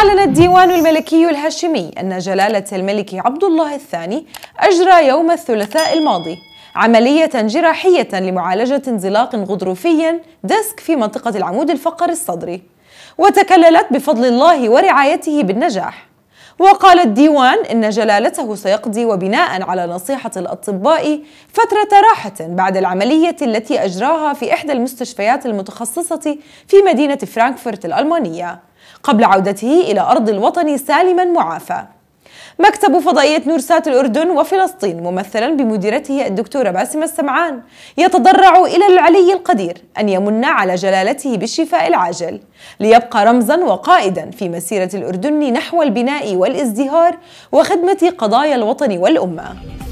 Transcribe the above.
أعلن الديوان الملكي الهاشمي أن جلالة الملك عبد الله الثاني أجرى يوم الثلاثاء الماضي عملية جراحية لمعالجة انزلاق غضروفي ديسك في منطقة العمود الفقري الصدري وتكللت بفضل الله ورعايته بالنجاح وقال الديوان إن جلالته سيقضي وبناء على نصيحة الأطباء فترة راحة بعد العملية التي أجراها في إحدى المستشفيات المتخصصة في مدينة فرانكفورت الألمانية قبل عودته إلى أرض الوطن سالما معافى مكتب فضائية نورسات الأردن وفلسطين ممثلا بمديرته الدكتورة باسمة السمعان يتضرع إلى العلي القدير أن يمن على جلالته بالشفاء العاجل ليبقى رمزا وقائدا في مسيرة الأردن نحو البناء والازدهار وخدمة قضايا الوطن والأمة